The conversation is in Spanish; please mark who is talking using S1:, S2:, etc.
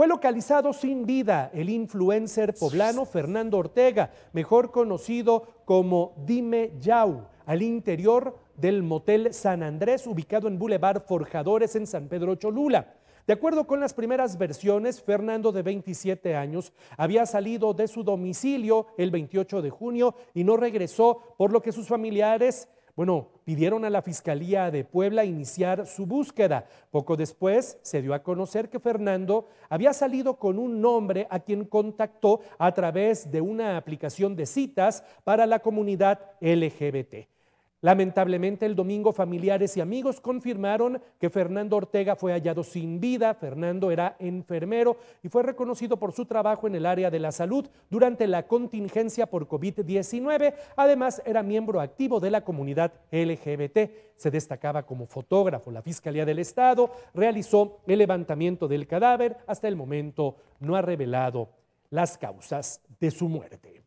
S1: Fue localizado sin vida el influencer poblano Fernando Ortega, mejor conocido como Dime Yau, al interior del motel San Andrés, ubicado en Boulevard Forjadores en San Pedro Cholula. De acuerdo con las primeras versiones, Fernando, de 27 años, había salido de su domicilio el 28 de junio y no regresó, por lo que sus familiares bueno, pidieron a la Fiscalía de Puebla iniciar su búsqueda. Poco después se dio a conocer que Fernando había salido con un nombre a quien contactó a través de una aplicación de citas para la comunidad LGBT. Lamentablemente el domingo familiares y amigos confirmaron que Fernando Ortega fue hallado sin vida. Fernando era enfermero y fue reconocido por su trabajo en el área de la salud durante la contingencia por COVID-19. Además era miembro activo de la comunidad LGBT. Se destacaba como fotógrafo. La Fiscalía del Estado realizó el levantamiento del cadáver. Hasta el momento no ha revelado las causas de su muerte.